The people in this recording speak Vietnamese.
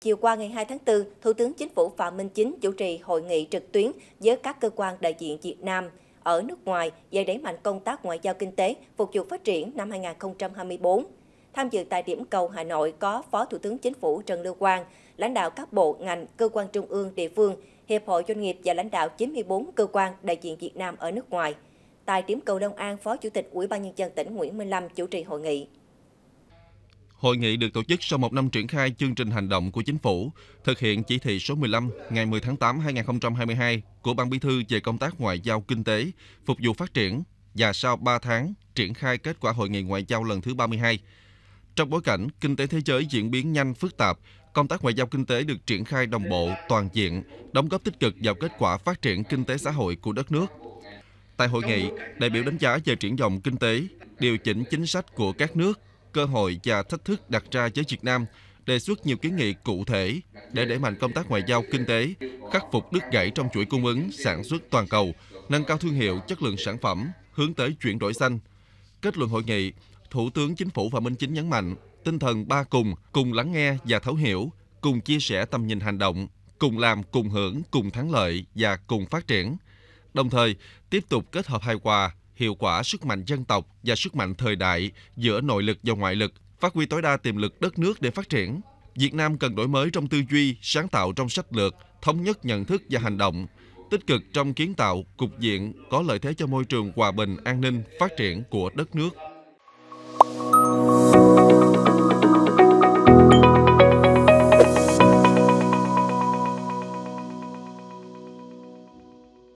Chiều qua ngày 2 tháng 4, Thủ tướng Chính phủ Phạm Minh Chính chủ trì hội nghị trực tuyến với các cơ quan đại diện Việt Nam ở nước ngoài về đẩy mạnh công tác ngoại giao kinh tế phục vụ phát triển năm 2024. Tham dự tại điểm cầu Hà Nội có Phó Thủ tướng Chính phủ Trần Lưu Quang, lãnh đạo các bộ, ngành, cơ quan trung ương, địa phương, Hiệp hội Doanh nghiệp và lãnh đạo 94 cơ quan đại diện Việt Nam ở nước ngoài. Tại điểm cầu Long An, Phó Chủ tịch Ủy ban Nhân dân tỉnh Nguyễn Minh Lâm chủ trì hội nghị. Hội nghị được tổ chức sau một năm triển khai chương trình hành động của chính phủ, thực hiện chỉ thị số 15 ngày 10 tháng 8 2022 của Ban Bí thư về công tác ngoại giao kinh tế, phục vụ phát triển và sau 3 tháng triển khai kết quả hội nghị ngoại giao lần thứ 32. Trong bối cảnh kinh tế thế giới diễn biến nhanh phức tạp, công tác ngoại giao kinh tế được triển khai đồng bộ, toàn diện, đóng góp tích cực vào kết quả phát triển kinh tế xã hội của đất nước. Tại hội nghị, đại biểu đánh giá về triển vọng kinh tế, điều chỉnh chính sách của các nước cơ hội và thách thức đặt ra với Việt Nam, đề xuất nhiều kiến nghị cụ thể để đẩy mạnh công tác ngoại giao kinh tế, khắc phục đứt gãy trong chuỗi cung ứng sản xuất toàn cầu, nâng cao thương hiệu, chất lượng sản phẩm, hướng tới chuyển đổi xanh. Kết luận hội nghị, Thủ tướng Chính phủ Phạm Minh Chính nhấn mạnh tinh thần ba cùng, cùng lắng nghe và thấu hiểu, cùng chia sẻ tầm nhìn hành động, cùng làm, cùng hưởng, cùng thắng lợi và cùng phát triển. Đồng thời, tiếp tục kết hợp hài hòa hiệu quả sức mạnh dân tộc và sức mạnh thời đại giữa nội lực và ngoại lực, phát huy tối đa tiềm lực đất nước để phát triển. Việt Nam cần đổi mới trong tư duy, sáng tạo trong sách lược, thống nhất nhận thức và hành động, tích cực trong kiến tạo, cục diện có lợi thế cho môi trường hòa bình, an ninh, phát triển của đất nước.